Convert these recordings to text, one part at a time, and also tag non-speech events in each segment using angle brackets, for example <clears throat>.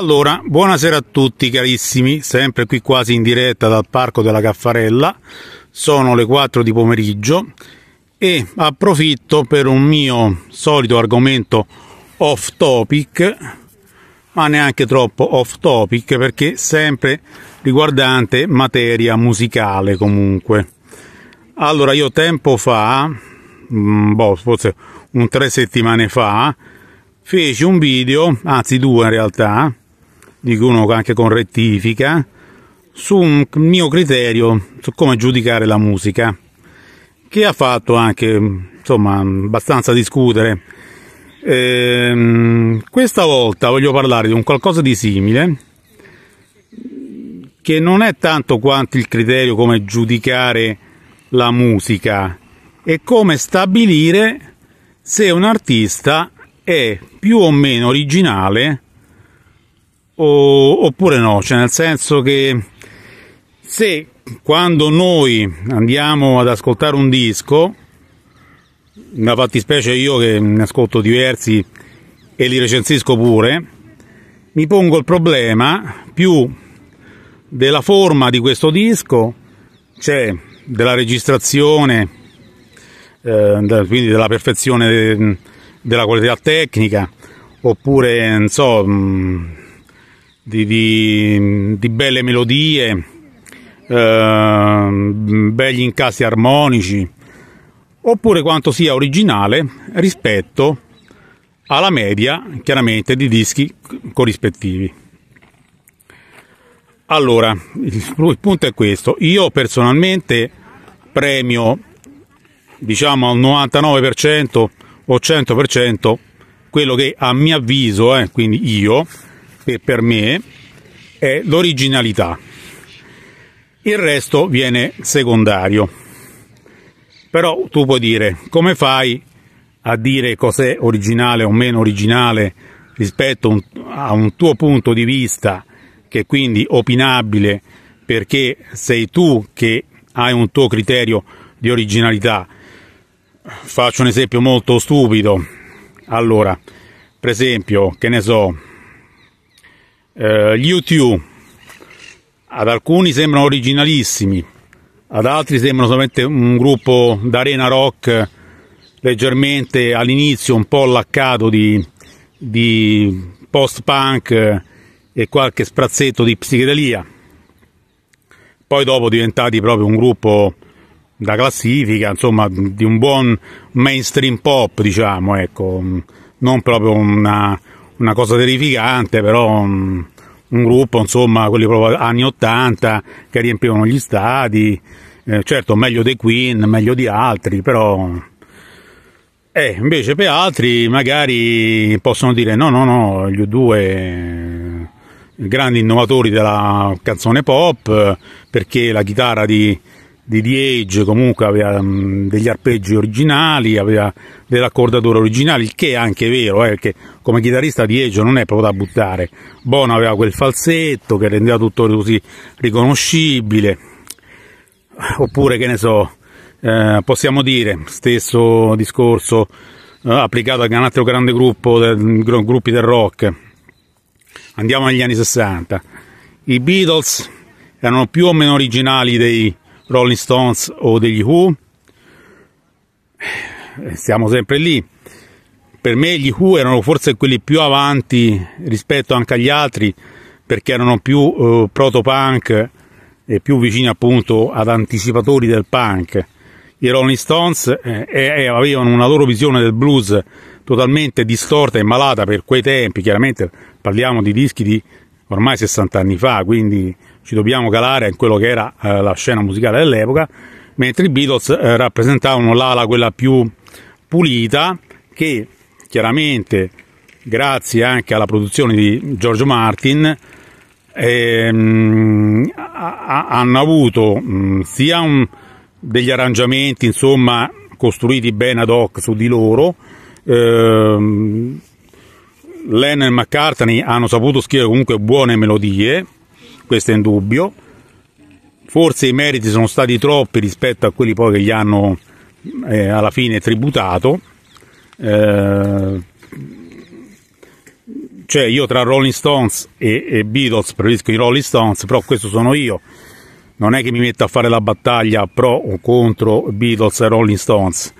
Allora, buonasera a tutti carissimi, sempre qui quasi in diretta dal Parco della Caffarella, sono le 4 di pomeriggio e approfitto per un mio solito argomento off topic, ma neanche troppo off topic perché sempre riguardante materia musicale comunque. Allora, io tempo fa, mm, boh, forse un tre settimane fa, feci un video, anzi due in realtà, dicono anche con rettifica, su un mio criterio su come giudicare la musica, che ha fatto anche, insomma, abbastanza discutere. Ehm, questa volta voglio parlare di un qualcosa di simile, che non è tanto quanto il criterio come giudicare la musica, è come stabilire se un artista è più o meno originale o, oppure no, cioè nel senso che se quando noi andiamo ad ascoltare un disco, una fattispecie io che ne ascolto diversi e li recensisco pure, mi pongo il problema più della forma di questo disco, cioè della registrazione, eh, quindi della perfezione mm, della qualità tecnica, oppure non so, mh, mm, di, di, di belle melodie, eh, belli incassi armonici, oppure quanto sia originale rispetto alla media, chiaramente, di dischi corrispettivi. Allora, il, il punto è questo. Io personalmente premio, diciamo, al 99% o 100% quello che a mio avviso, eh, quindi io, e per me è l'originalità. Il resto viene secondario. Però tu puoi dire come fai a dire cos'è originale o meno originale rispetto a un tuo punto di vista che è quindi opinabile perché sei tu che hai un tuo criterio di originalità. Faccio un esempio molto stupido. Allora, per esempio, che ne so, eh, gli YouTube ad alcuni sembrano originalissimi, ad altri sembrano solamente un gruppo d'arena rock leggermente all'inizio un po' laccato di, di post-punk e qualche sprazzetto di psichedelia. Poi dopo diventati proprio un gruppo da classifica, insomma, di un buon mainstream pop, diciamo, ecco, non proprio una, una cosa terrificante, però un, mm, un gruppo, insomma, quelli proprio anni 80 che riempivano gli stadi, eh, certo meglio dei Queen, meglio di altri, però... Eh, invece per altri magari possono dire no, no, no, gli due eh, grandi innovatori della canzone pop eh, perché la chitarra di di Diege comunque aveva mm, degli arpeggi originali, aveva delle accordature originali, il che è anche vero, eh, perché come chitarrista Diege non è proprio da buttare. Bono aveva quel falsetto che rendeva tutto così riconoscibile, oppure che ne so, eh, possiamo dire, stesso discorso eh, applicato anche a un altro grande gruppo, del, gruppi del rock. Andiamo negli anni 60. I Beatles erano più o meno originali dei, Rolling Stones o degli Who, eh, siamo sempre lì. Per me gli Who erano forse quelli più avanti rispetto anche agli altri perché erano più eh, proto-punk e più vicini appunto ad anticipatori del punk. I Rolling Stones eh, eh, eh avevano una loro visione del blues totalmente distorta e malata per quei tempi, chiaramente parliamo di dischi di ormai 60 anni fa, quindi ci dobbiamo calare in quello che era eh, la scena musicale dell'epoca, mentre i Beatles eh, rappresentavano l'ala quella più pulita che chiaramente grazie anche alla produzione di George Martin ehm, a, a, hanno avuto mh, mm, sia un, degli arrangiamenti insomma costruiti bene ad hoc su di loro ehm, Lennon e McCartney hanno saputo scrivere comunque buone melodie questo è in dubbio. Forse i meriti sono stati troppi rispetto a quelli poi che gli hanno eh, alla fine tributato. Eh, cioè io tra Rolling Stones e, e Beatles preferisco i Rolling Stones, però questo sono io. Non è che mi metto a fare la battaglia pro o contro Beatles e Rolling Stones.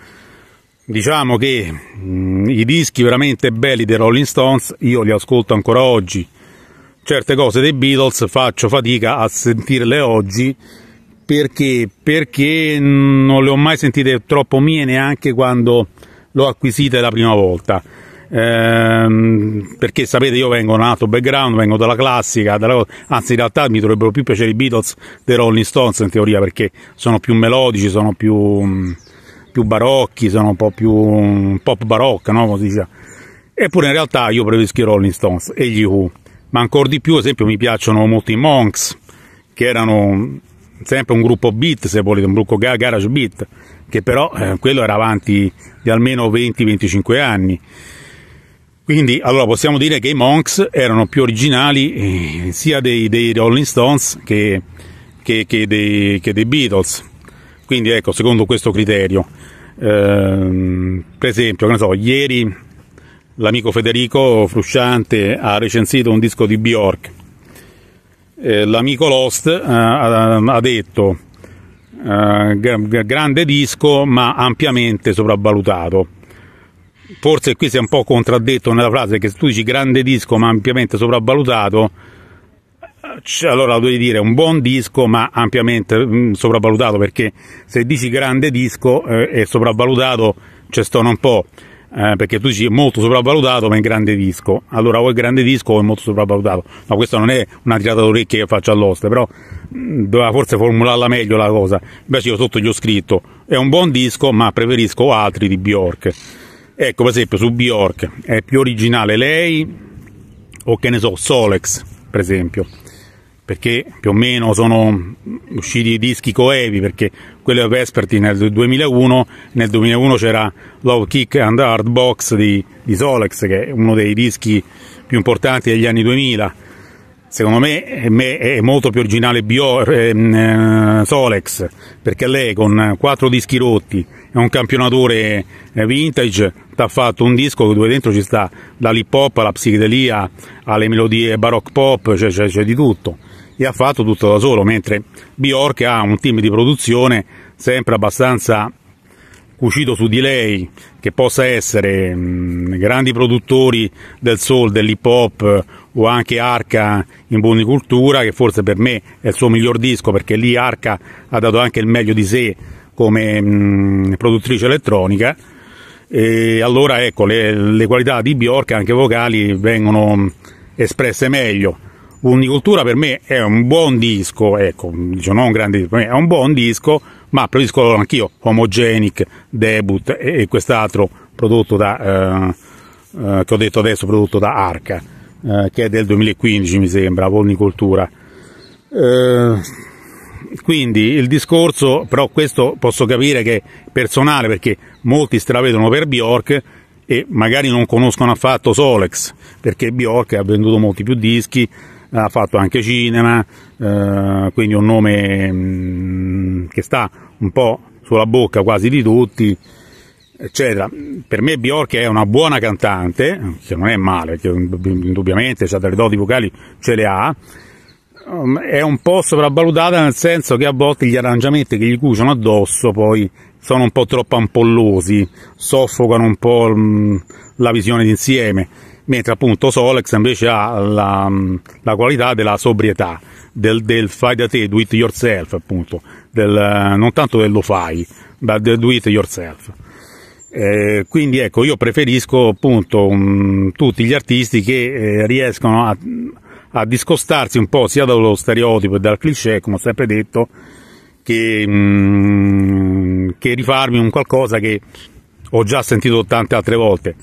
Diciamo che mh, mm, i dischi veramente belli dei Rolling Stones io li ascolto ancora oggi certe cose dei Beatles faccio fatica a sentirle oggi perché? Perché non le ho mai sentite troppo mie neanche quando l'ho acquisita la prima volta. Ehm, perché sapete io vengo da un altro background, vengo dalla classica, dalla... anzi in realtà mi dovrebbero più piacere i Beatles dei Rolling Stones in teoria perché sono più melodici, sono più, più barocchi, sono un po' più pop barocca, no? Eppure in realtà io preferisco i Rolling Stones e gli Who ma ancora di più, ad esempio, mi piacciono molto i Monks, che erano sempre un gruppo beat, se volete, un gruppo garage beat, che però eh, quello era avanti di almeno 20-25 anni. Quindi allora possiamo dire che i Monks erano più originali eh, sia dei, dei, Rolling Stones che, che, che, dei, che, dei, Beatles. Quindi ecco, secondo questo criterio. Eh, per esempio, so, ieri l'amico Federico Frusciante ha recensito un disco di Bjork. Eh, l'amico Lost eh, ha detto eh, grande disco ma ampiamente sopravvalutato. Forse qui si è un po' contraddetto nella frase che se tu dici grande disco ma ampiamente sopravvalutato, cioè, allora devi dire un buon disco ma ampiamente mm, sopravvalutato perché se dici grande disco e sopravvalutato ci cioè, stona un po' eh, perché tu dici è molto sopravvalutato ma è un grande disco allora o è grande disco o è molto sopravvalutato ma questa non è una tirata d'orecchie che faccio all'oste però mh, mm, doveva forse formularla meglio la cosa invece io sotto gli ho scritto è un buon disco ma preferisco altri di Bjork ecco per esempio su Bjork è più originale lei o che ne so Solex per esempio perché più o meno sono usciti dischi coevi, perché quello è Vesperti nel 2001, nel 2001 c'era Love Kick and Hard Box di, di Solex, che è uno dei dischi più importanti degli anni 2000. Secondo me è molto più originale Bio, ehm, eh, Solex, perché lei con quattro dischi rotti è un campionatore eh, vintage, ha fatto un disco dove dentro ci sta dall'hip hop alla psichedelia alle melodie baroque pop, cioè c'è cioè, cioè di tutto e ha fatto tutto da solo, mentre Bjork ha un team di produzione sempre abbastanza cucito su di lei, che possa essere mh, mm, grandi produttori del soul, dell'hip hop o anche Arca in cultura, che forse per me è il suo miglior disco perché lì Arca ha dato anche il meglio di sé come mh, mm, produttrice elettronica. E allora ecco, le, le qualità di Bjork, anche vocali, vengono mm, espresse meglio Unicultura per me è un buon disco, ecco, diciamo, non un grande disco, per me è un buon disco, ma preferisco anch'io Homogenic, Debut e, e quest'altro prodotto da, eh, eh, che ho detto adesso, prodotto da Arca, eh, che è del 2015 mi sembra, Unicultura. Eh, quindi il discorso, però questo posso capire che è personale perché molti stravedono per Bjork e magari non conoscono affatto Solex perché Bjork ha venduto molti più dischi ha fatto anche cinema, eh, quindi un nome mh, mm, che sta un po' sulla bocca quasi di tutti, eccetera. Per me Bjork è una buona cantante, che non è male, perché indubbiamente ha delle doti vocali, ce le ha, um, è un po' sopravvalutata nel senso che a volte gli arrangiamenti che gli cuciono addosso poi sono un po' troppo ampollosi, soffocano un po' mm, la visione d'insieme mentre appunto Solex invece ha la, la qualità della sobrietà, del, del, fai da te, do it yourself appunto, del, non tanto del lo fai, ma del do it yourself. Eh, quindi ecco, io preferisco appunto um, tutti gli artisti che eh, riescono a, a, discostarsi un po' sia dallo stereotipo e dal cliché, come ho sempre detto, che, um, che rifarmi un qualcosa che ho già sentito tante altre volte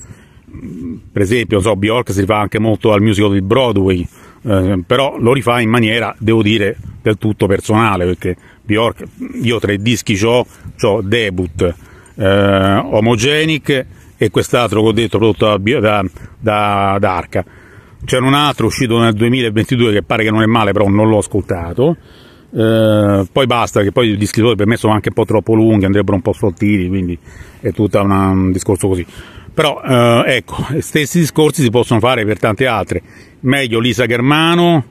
per esempio, so, Bjork si rifà anche molto al musical di Broadway, eh, però lo rifà in maniera, devo dire, del tutto personale, perché Bjork, io tre dischi ho, ho Debut, eh, Homogenic e quest'altro che ho detto prodotto da, da, da, da Arca. C'è un altro uscito nel 2022 che pare che non è male, però non l'ho ascoltato. Eh, poi basta, che poi i dischi per me sono anche un po' troppo lunghi, andrebbero un po' sottili, quindi è tutto un discorso così. Però eh, ecco, stessi discorsi si possono fare per tante altre. Meglio Lisa Germano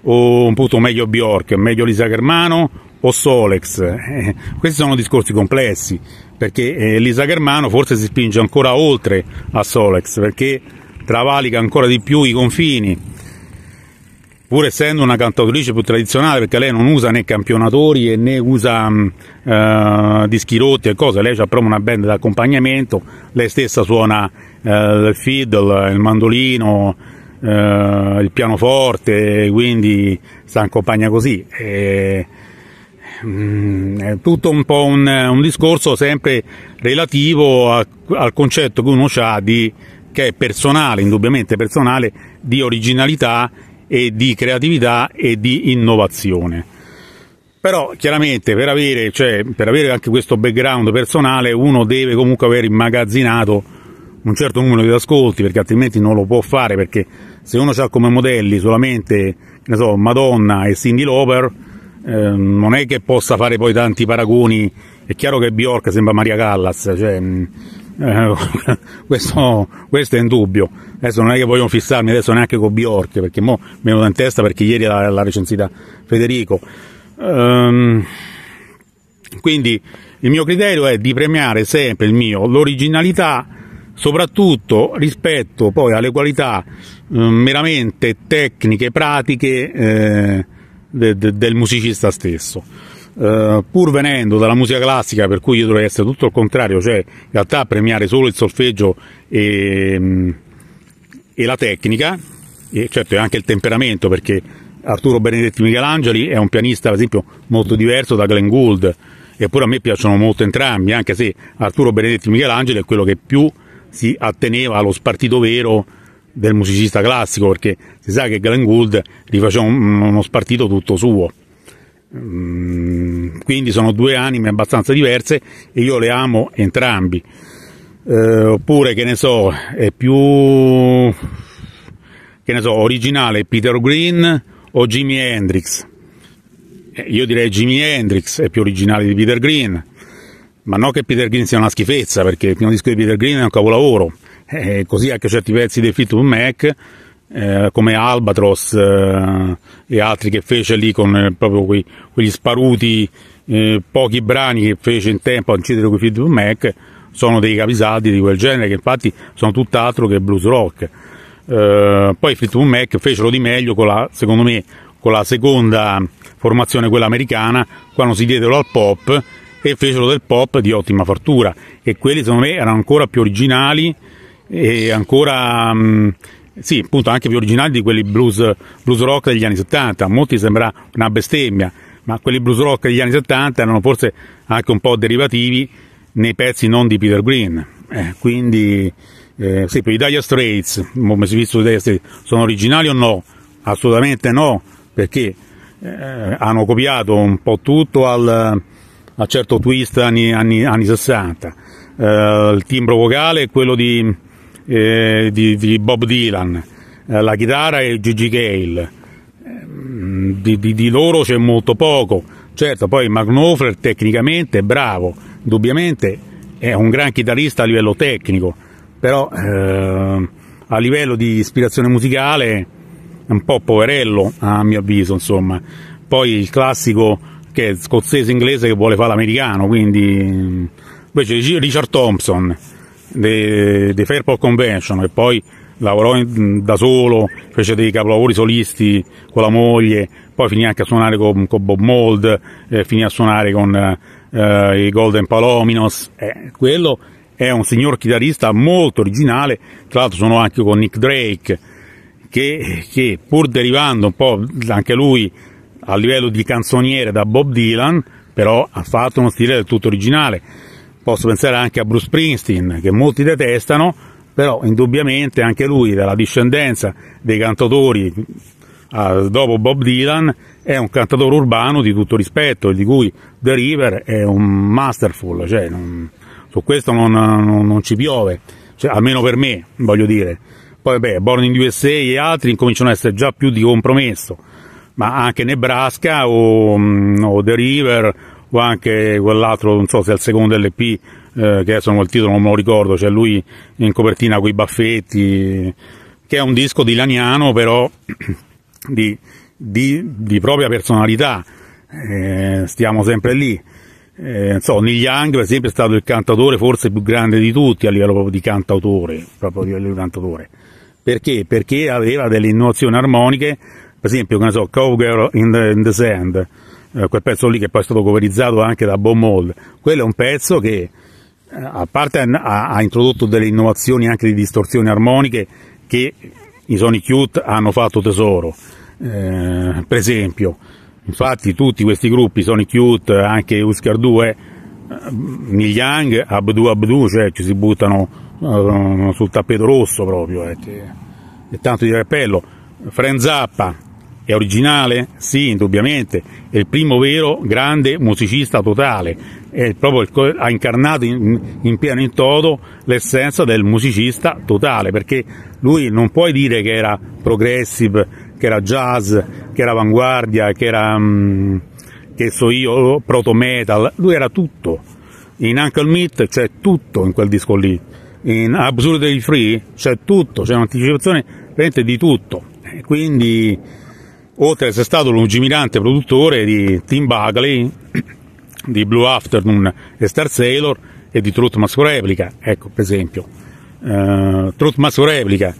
o un meglio Bjork, meglio Lisa Germano o Solex. Eh, questi sono discorsi complessi perché eh, Lisa Germano forse si spinge ancora oltre a Solex perché travalica ancora di più i confini pur essendo una cantautrice più tradizionale, perché lei non usa né campionatori né usa uh, dischi rotti e cose, lei ha proprio una band d'accompagnamento, lei stessa suona uh, il fiddle, il mandolino, uh, il pianoforte, quindi si accompagna così. E, um, è tutto un po' un, un discorso sempre relativo a, al concetto che uno ha di che è personale, indubbiamente personale, di originalità e di creatività e di innovazione. Però chiaramente per avere, cioè, per avere anche questo background personale uno deve comunque aver immagazzinato un certo numero di ascolti perché altrimenti non lo può fare perché se uno ha come modelli solamente so, Madonna e Cindy Lauper eh, non è che possa fare poi tanti paragoni è chiaro che Bjork sembra Maria Callas cioè, eh, <laughs> questo, questo, è dubbio. Adesso non è che voglio fissarmi adesso neanche con Bjork, perché mo mi è venuta in testa perché ieri l'ha, l'ha recensita Federico. Ehm, quindi il mio criterio è di premiare sempre il mio l'originalità, soprattutto rispetto poi alle qualità eh, meramente tecniche, pratiche eh, de, de, del musicista stesso. Eh, pur venendo dalla musica classica, per cui io dovrei essere tutto il contrario, cioè in realtà premiare solo il solfeggio e, mm, e la tecnica, e certo anche il temperamento, perché Arturo Benedetti Michelangeli è un pianista, ad esempio, molto diverso da Glenn Gould, eppure a me piacciono molto entrambi, anche se Arturo Benedetti Michelangeli è quello che più si atteneva allo spartito vero del musicista classico, perché si sa che Glenn Gould rifaceva uno spartito tutto suo. Mm, quindi sono due anime abbastanza diverse e io le amo entrambi. Eh, oppure, che ne so, è più che ne so, originale Peter Green o Jimi Hendrix. Eh, io direi Jimi Hendrix è più originale di Peter Green, ma non che Peter Green sia una schifezza, perché il primo disco di Peter Green è un capolavoro. Eh, così anche certi pezzi dei Fleetwood Mac eh, come Albatros eh, e altri che fece lì con eh, proprio quei, quegli sparuti eh, pochi brani che fece in tempo a incidere con i Fleetwood Mac sono dei capisaldi di quel genere che infatti sono tutt'altro che blues rock eh, poi i Fleetwood Mac fecero di meglio con la, secondo me con la seconda formazione quella americana quando si diedero al pop e fecero del pop di ottima fattura e quelli secondo me erano ancora più originali e ancora mh, mm, sì, appunto anche più originali di quelli blues, blues rock degli anni 70, a molti sembra una bestemmia, ma quelli blues rock degli anni 70 erano forse anche un po' derivativi nei pezzi non di Peter Green. Eh, quindi, eh, sì, per i Dire Straits, come si è visto, sono originali o no? Assolutamente no, perché eh, hanno copiato un po' tutto al, a certo twist anni, anni, anni 60. Eh, il timbro vocale è quello di eh, di, di, Bob Dylan, eh, la chitarra e Gigi Gale. Mm, di, di, di, loro c'è molto poco. Certo, poi McNofer tecnicamente è bravo, indubbiamente è un gran chitarrista a livello tecnico, però eh, a livello di ispirazione musicale è un po' poverello, a mio avviso, insomma. Poi il classico che è scozzese-inglese che vuole fare l'americano, quindi mm, invece Richard Thompson di Fairport Convention e poi lavorò in, da solo, fece dei capolavori solisti con la moglie, poi finì anche a suonare con, con Bob Mold, eh, finì a suonare con eh, i Golden Palominos, eh, quello è un signor chitarrista molto originale, tra l'altro sono anche con Nick Drake, che, che pur derivando un po' anche lui a livello di canzoniere da Bob Dylan, però ha fatto uno stile del tutto originale Posso pensare anche a Bruce Springsteen, che molti detestano, però indubbiamente anche lui, dalla discendenza dei cantatori dopo Bob Dylan, è un cantatore urbano di tutto rispetto, di cui The River è un masterful, cioè non, su questo non, non, non ci piove, cioè, almeno per me, voglio dire. Poi beh, Born in USA e altri incominciano a essere già più di compromesso, ma anche Nebraska o, o The River o anche quell'altro, non so se è il secondo LP, eh, che adesso il titolo non me lo ricordo, c'è cioè lui in copertina con i baffetti, che è un disco di Laniano però <clears throat> di, di, di propria personalità, eh, stiamo sempre lì. Eh, so, Neil Young per esempio è stato il cantatore forse più grande di tutti a livello proprio di cantautore, proprio a livello di cantautore. Perché? Perché aveva delle innovazioni armoniche, per esempio, che ne so, Cowgirl in the, in the Sand, eh, quel pezzo lì che poi è stato coverizzato anche da Bob Mold, quello è un pezzo che eh, a parte ha, ha introdotto delle innovazioni anche di distorsioni armoniche che i Sonic Cute hanno fatto tesoro, eh, per esempio, infatti tutti questi gruppi, Sonic Cute, anche Husker 2, eh, Neil Young, Abdu Abdu, cioè ci si buttano uh, sul tappeto rosso proprio, eh, e tanto di cappello, Fren Zappa, è originale? Sì, indubbiamente. È il primo vero grande musicista totale. Il, ha incarnato in, in pieno in toto l'essenza del musicista totale, perché lui non puoi dire che era progressive, che era jazz, che era avanguardia, che era, mm, che so io, proto metal. Lui era tutto. In Uncle Meat c'è tutto in quel disco lì. In Absolutely Free c'è tutto, c'è un'anticipazione veramente di tutto. Quindi oltre ad essere stato lungimirante produttore di Tim Bagley, di Blue Afternoon e Star Sailor e di Truth Mask Replica, ecco per esempio. Uh, Truth Mask Replica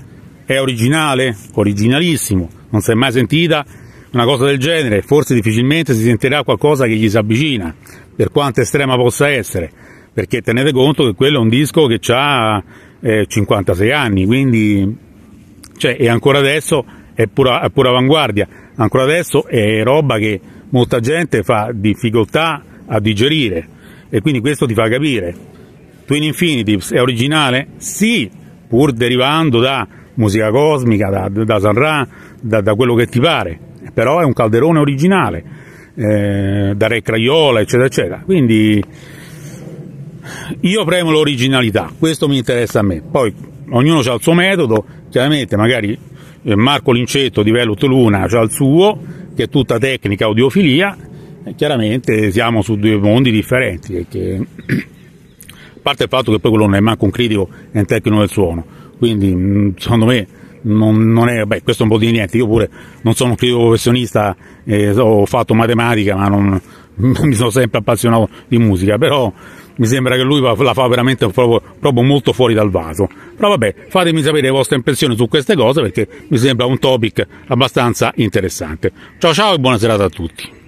è originale, originalissimo, non si è mai sentita una cosa del genere, forse difficilmente si sentirà qualcosa che gli si avvicina, per quanto estrema possa essere, perché tenete conto che quello è un disco che ha eh, 56 anni, quindi cioè, e ancora adesso è pura, è pura avanguardia, ancora adesso è roba che molta gente fa difficoltà a digerire e quindi questo ti fa capire. Twin Infinities è originale? Sì, pur derivando da musica cosmica, da, da San Ra, da, da, quello che ti pare, però è un calderone originale, eh, da Re Craiola, eccetera, eccetera. Quindi io premo l'originalità, questo mi interessa a me. Poi ognuno ha il suo metodo, chiaramente magari eh, Marco Lincetto di Veluto Luna ha cioè il suo, che è tutta tecnica audiofilia, e eh, chiaramente siamo su due mondi differenti, perché, a parte il fatto che poi quello non è manco un critico, è un tecnico del suono, quindi mm, secondo me non, non è, beh, questo è un po' di niente, io pure non sono un critico professionista, eh, ho fatto matematica, ma non, <laughs> mi sono sempre appassionato di musica, però mi sembra che lui la fa veramente proprio, proprio, molto fuori dal vaso. Però vabbè, fatemi sapere le vostre impressioni su queste cose perché mi sembra un topic abbastanza interessante. Ciao ciao e buona serata a tutti.